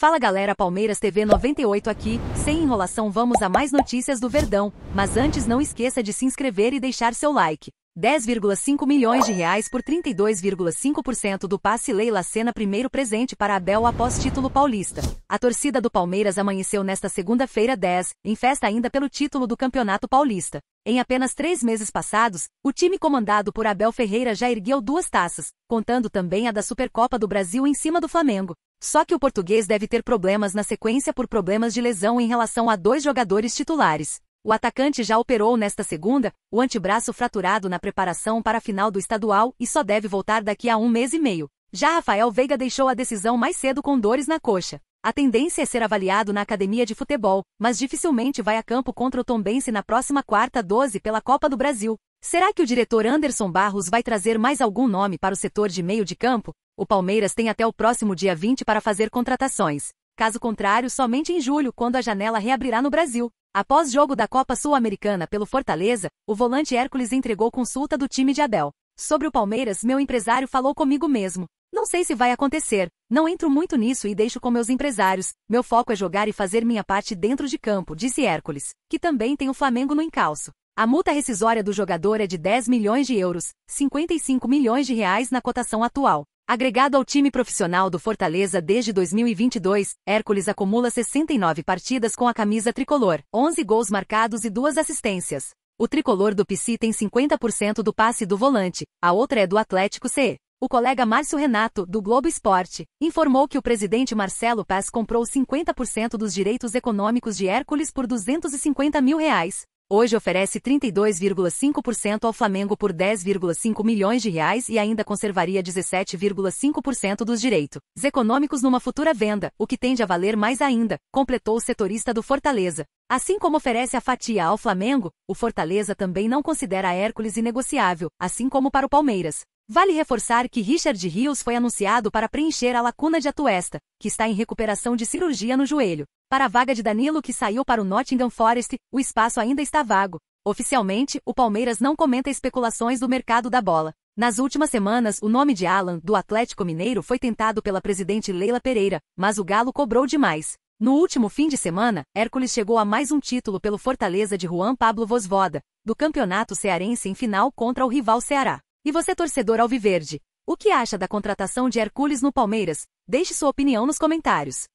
Fala galera Palmeiras TV 98 aqui, sem enrolação vamos a mais notícias do Verdão, mas antes não esqueça de se inscrever e deixar seu like. 10,5 milhões de reais por 32,5% do passe Leila Senna primeiro presente para Abel após título paulista. A torcida do Palmeiras amanheceu nesta segunda-feira 10, em festa ainda pelo título do Campeonato Paulista. Em apenas três meses passados, o time comandado por Abel Ferreira já ergueu duas taças, contando também a da Supercopa do Brasil em cima do Flamengo. Só que o português deve ter problemas na sequência por problemas de lesão em relação a dois jogadores titulares. O atacante já operou nesta segunda, o antebraço fraturado na preparação para a final do estadual e só deve voltar daqui a um mês e meio. Já Rafael Veiga deixou a decisão mais cedo com dores na coxa. A tendência é ser avaliado na academia de futebol, mas dificilmente vai a campo contra o Tombense na próxima quarta 12 pela Copa do Brasil. Será que o diretor Anderson Barros vai trazer mais algum nome para o setor de meio de campo? O Palmeiras tem até o próximo dia 20 para fazer contratações caso contrário somente em julho, quando a janela reabrirá no Brasil. Após jogo da Copa Sul-Americana pelo Fortaleza, o volante Hércules entregou consulta do time de Abel. Sobre o Palmeiras, meu empresário falou comigo mesmo. Não sei se vai acontecer, não entro muito nisso e deixo com meus empresários. Meu foco é jogar e fazer minha parte dentro de campo, disse Hércules, que também tem o Flamengo no encalço. A multa rescisória do jogador é de 10 milhões de euros, 55 milhões de reais na cotação atual. Agregado ao time profissional do Fortaleza desde 2022, Hércules acumula 69 partidas com a camisa tricolor, 11 gols marcados e duas assistências. O tricolor do PC tem 50% do passe do volante, a outra é do Atlético CE. O colega Márcio Renato, do Globo Esporte, informou que o presidente Marcelo Paz comprou 50% dos direitos econômicos de Hércules por 250 mil reais, hoje oferece 32,5% ao Flamengo por 10,5 milhões de reais e ainda conservaria 17,5% dos direitos econômicos numa futura venda, o que tende a valer mais ainda, completou o setorista do Fortaleza. Assim como oferece a fatia ao Flamengo, o Fortaleza também não considera a Hércules inegociável, assim como para o Palmeiras. Vale reforçar que Richard Rios foi anunciado para preencher a lacuna de Atuesta, que está em recuperação de cirurgia no joelho. Para a vaga de Danilo que saiu para o Nottingham Forest, o espaço ainda está vago. Oficialmente, o Palmeiras não comenta especulações do mercado da bola. Nas últimas semanas, o nome de Alan, do Atlético Mineiro, foi tentado pela presidente Leila Pereira, mas o Galo cobrou demais. No último fim de semana, Hércules chegou a mais um título pelo Fortaleza de Juan Pablo Vosvoda, do Campeonato Cearense em final contra o rival Ceará. E você torcedor alviverde, o que acha da contratação de Hercules no Palmeiras? Deixe sua opinião nos comentários.